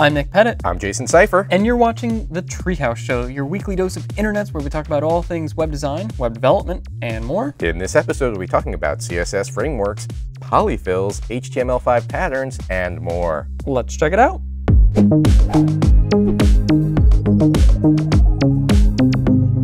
I'm Nick Pettit. I'm Jason Cypher. And you're watching The Treehouse Show, your weekly dose of internets where we talk about all things web design, web development, and more. In this episode, we'll be talking about CSS frameworks, polyfills, HTML5 patterns, and more. Let's check it out.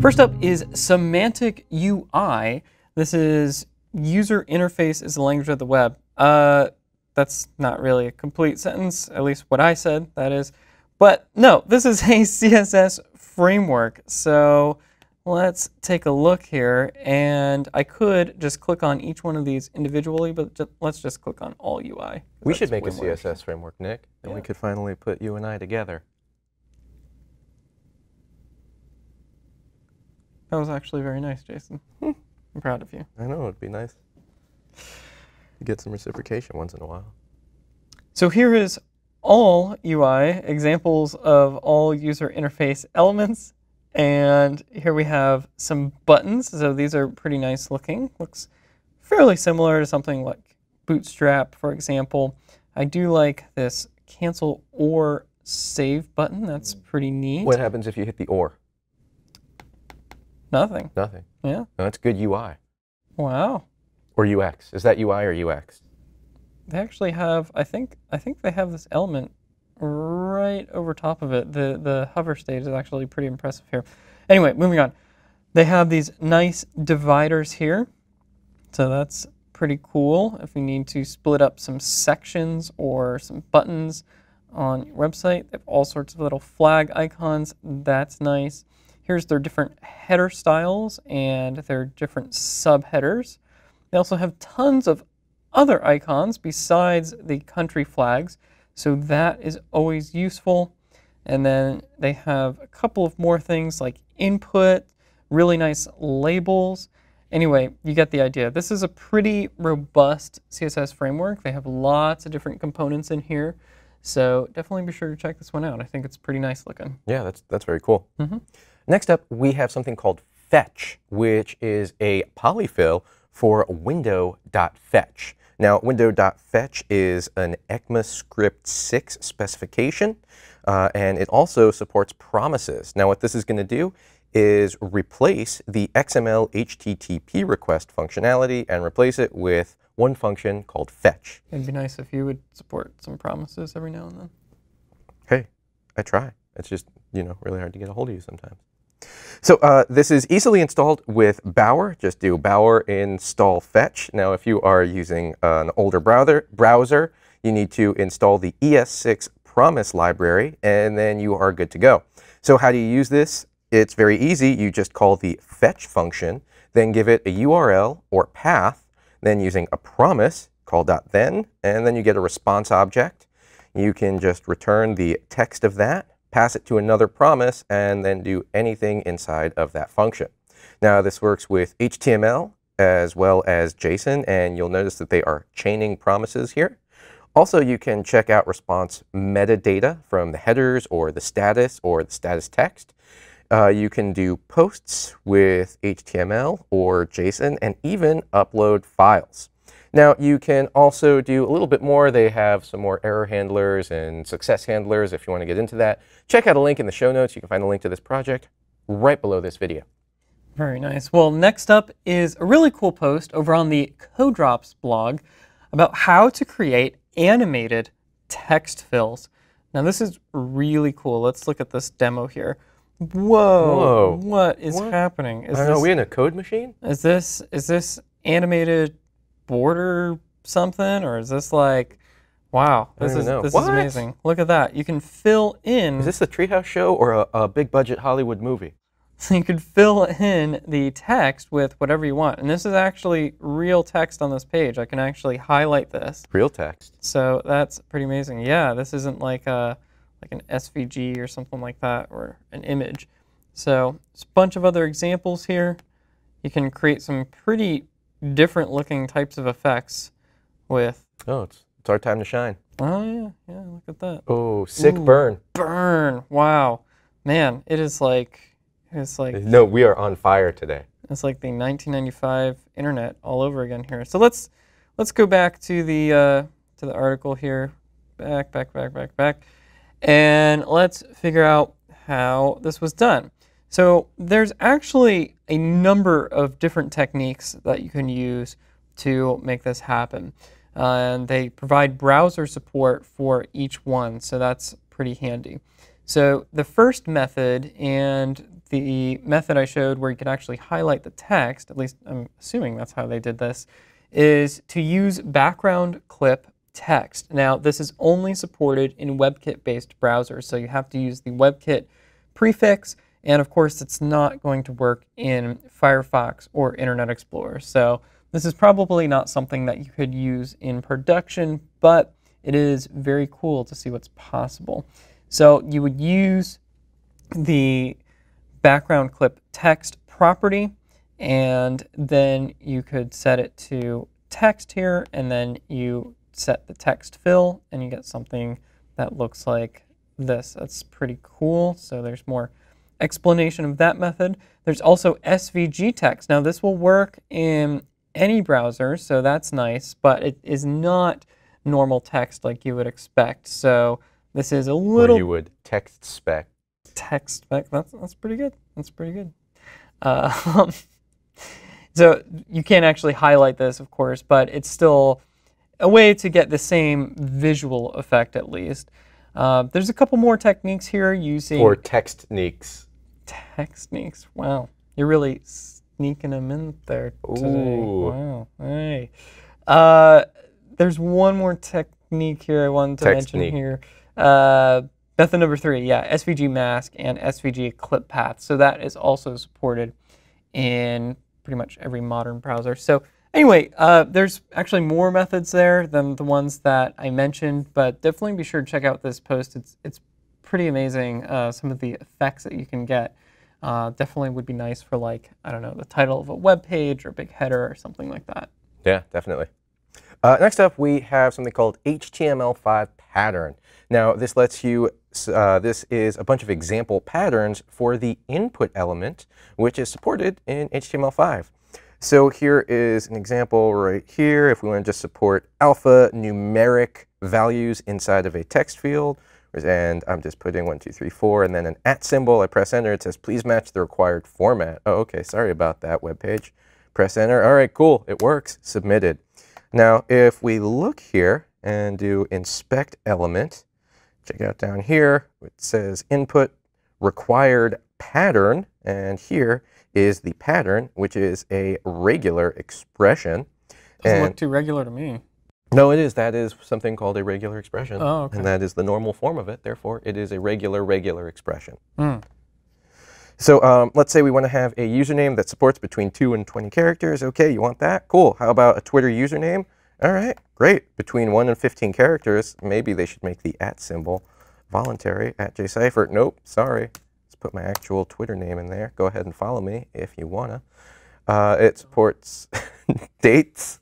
First up is Semantic UI. This is user interface is the language of the web. Uh, that's not really a complete sentence, at least what I said, that is. But no, this is a CSS framework. So let's take a look here. And I could just click on each one of these individually, but just, let's just click on all UI. We should make a CSS framework, Nick. And yeah. we could finally put you and I together. That was actually very nice, Jason. Hmm. I'm proud of you. I know, it'd be nice get some reciprocation once in a while. So here is all UI, examples of all user interface elements. And here we have some buttons. So these are pretty nice looking. Looks fairly similar to something like Bootstrap, for example. I do like this cancel or save button. That's hmm. pretty neat. What happens if you hit the or? Nothing. Nothing. Yeah. No, that's good UI. Wow or UX? Is that UI or UX? They actually have. I think. I think they have this element right over top of it. The the hover stage is actually pretty impressive here. Anyway, moving on. They have these nice dividers here. So that's pretty cool if we need to split up some sections or some buttons on your website. They have all sorts of little flag icons. That's nice. Here's their different header styles and their different subheaders. They also have tons of other icons besides the country flags, so that is always useful. And then they have a couple of more things like input, really nice labels. Anyway, you get the idea. This is a pretty robust CSS framework. They have lots of different components in here. So definitely be sure to check this one out. I think it's pretty nice looking. Yeah, that's, that's very cool. Mm -hmm. Next up, we have something called Fetch, which is a polyfill for window.fetch. Now, window.fetch is an ECMAScript 6 specification, uh, and it also supports promises. Now, what this is going to do is replace the XML HTTP request functionality and replace it with one function called fetch. It'd be nice if you would support some promises every now and then. Hey, I try. It's just, you know, really hard to get a hold of you sometimes. So uh, this is easily installed with Bower. Just do Bower install fetch. Now, if you are using an older browser, browser, you need to install the ES6 promise library, and then you are good to go. So how do you use this? It's very easy. You just call the fetch function, then give it a URL or path, then using a promise, call .then, and then you get a response object. You can just return the text of that, pass it to another promise, and then do anything inside of that function. Now, this works with HTML as well as JSON, and you'll notice that they are chaining promises here. Also, you can check out response metadata from the headers or the status or the status text. Uh, you can do posts with HTML or JSON and even upload files. Now you can also do a little bit more. They have some more error handlers and success handlers if you want to get into that. Check out a link in the show notes. You can find a link to this project right below this video. Very nice. Well, next up is a really cool post over on the CoDrops blog about how to create animated text fills. Now this is really cool. Let's look at this demo here. Whoa! Whoa. What is what? happening? Is this, know, are we in a code machine? Is this is this animated border something, or is this like, wow, this is know. this what? is amazing. Look at that. You can fill in. Is this a treehouse show or a, a big budget Hollywood movie? So you could fill in the text with whatever you want. And this is actually real text on this page. I can actually highlight this. Real text. So that's pretty amazing. Yeah, this isn't like a like an SVG or something like that or an image. So it's a bunch of other examples here. You can create some pretty different looking types of effects with. Oh, it's, it's our time to shine. Oh, yeah. Yeah, look at that. Oh, sick Ooh, burn. Burn. Wow. Man, it is like. It's like. No, we are on fire today. It's like the 1995 internet all over again here. So let's let's go back to the uh, to the article here, back back back back back, and let's figure out how this was done. So there's actually a number of different techniques that you can use to make this happen. Uh, and they provide browser support for each one, so that's pretty handy. So the first method and the method I showed where you can actually highlight the text, at least I'm assuming that's how they did this, is to use background clip text. Now this is only supported in WebKit-based browsers, so you have to use the WebKit prefix and of course, it's not going to work mm-hmm. in Firefox or Internet Explorer. So this is probably not something that you could use in production, but it is very cool to see what's possible. So you would use the background clip text property, and then you could set it to text here, and then you set the text fill, and you get something that looks like this. That's pretty cool. So there's more explanation of that method. There's also SVG text. Now this will work in any browser, so that's nice, but it is not normal text like you would expect. So this is a little... Or you would text spec. Text spec, that's, that's pretty good. That's pretty good. Uh, so you can't actually highlight this, of course, but it's still a way to get the same visual effect at least. Uh, there's a couple more techniques here using... Or text techniques attack sneaks. Wow. You're really sneaking them in there today. Ooh. Wow. Hey. Uh, there's one more technique here I wanted to mention here. Uh, method number three, yeah, SVG mask and SVG clip path. So that is also supported in pretty much every modern browser. So anyway, uh, there's actually more methods there than the ones that I mentioned, but definitely be sure to check out this post. It's it's pretty amazing uh, some of the effects that you can get uh, definitely would be nice for like I don't know the title of a web page or big header or something like that. Yeah, definitely. Uh, next up, we have something called HTML5 pattern. Now, this lets you. Uh, this is a bunch of example patterns for the input element, which is supported in HTML5. So here is an example right here. If we want to just support alpha numeric values inside of a text field, and I'm just putting one, two, three, four, and then an at symbol. I press enter. It says, please match the required format. Oh, okay. Sorry about that web page. Press enter. All right, cool. It works. Submitted. Now, if we look here and do inspect element, check out down here, it says input required pattern. And here is the pattern, which is a regular expression. Doesn't and look too regular to me. No, it is. That is something called a regular expression. Oh, okay. And that is the normal form of it. Therefore, it is a regular, regular expression. Mm. So um, let's say we want to have a username that supports between 2 and 20 characters. OK, you want that? Cool. How about a Twitter username? All right, great. Between 1 and 15 characters, maybe they should make the at symbol voluntary, at jcipher. Nope, sorry. Let's put my actual Twitter name in there. Go ahead and follow me if you want to. Uh, it supports dates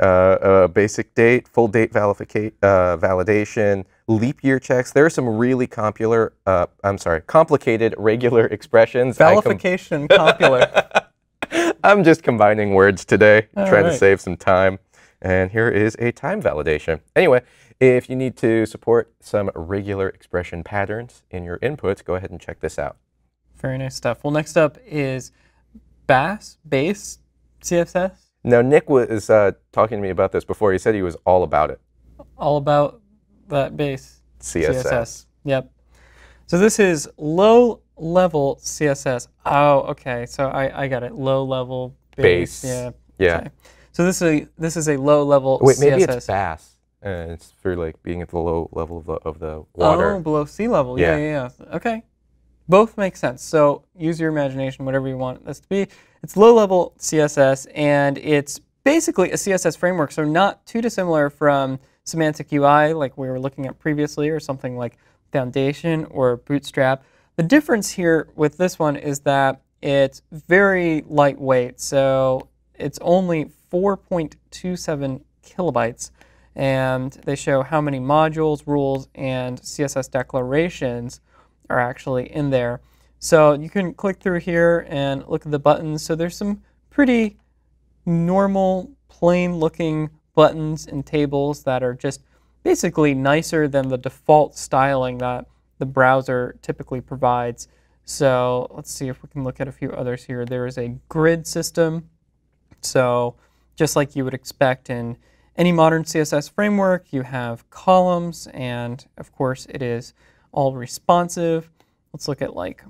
uh, basic date, full date uh, validation, leap year checks. There are some really popular, uh, I'm sorry, complicated regular expressions. Valification, popular. I'm just combining words today, All trying right. to save some time. And here is a time validation. Anyway, if you need to support some regular expression patterns in your inputs, go ahead and check this out. Very nice stuff. Well, next up is Bass, Base, CSS. Now, Nick was uh, talking to me about this before. He said he was all about it. All about that base. CSS. CSS. Yep. So this is low level CSS. Oh, okay. So I, I got it. Low level base. base. Yeah. Yeah. Okay. So this is a this is a low level. Wait, maybe it's fast, and it's for like being at the low level of the, of the water. Oh, below sea level. Yeah, yeah, yeah. yeah. Okay both make sense. So use your imagination, whatever you want this to be. It's low-level CSS, and it's basically a CSS framework, so not too dissimilar from semantic UI, like we were looking at previously, or something like Foundation or Bootstrap. The difference here with this one is that it's very lightweight, so it's only 4.27 kilobytes, and they show how many modules, rules, and CSS declarations are actually in there. So you can click through here and look at the buttons. So there's some pretty normal, plain looking buttons and tables that are just basically nicer than the default styling that the browser typically provides. So let's see if we can look at a few others here. There is a grid system. So just like you would expect in any modern CSS framework, you have columns, and of course it is all responsive. Let's look at like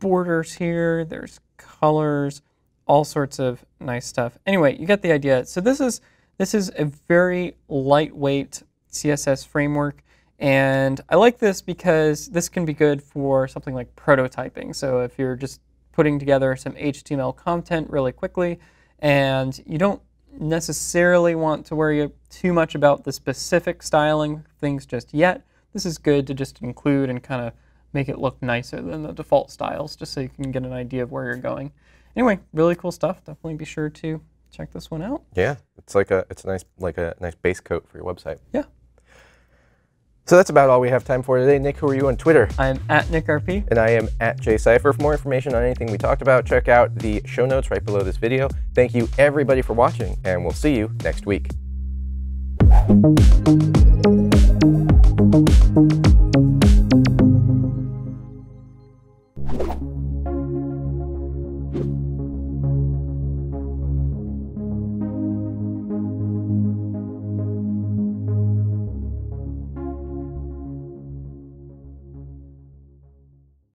borders here. There's colors, all sorts of nice stuff. Anyway, you get the idea. So this is this is a very lightweight CSS framework. And I like this because this can be good for something like prototyping. So if you're just putting together some HTML content really quickly and you don't necessarily want to worry too much about the specific styling things just yet, this is good to just include and kind of make it look nicer than the default styles, just so you can get an idea of where you're going. Anyway, really cool stuff. Definitely be sure to check this one out. Yeah, it's like a it's a nice like a nice base coat for your website. Yeah. So that's about all we have time for today. Nick, who are you on Twitter? I'm at Nick RP And I am at JCypher. For more information on anything we talked about, check out the show notes right below this video. Thank you everybody for watching, and we'll see you next week. Thank you.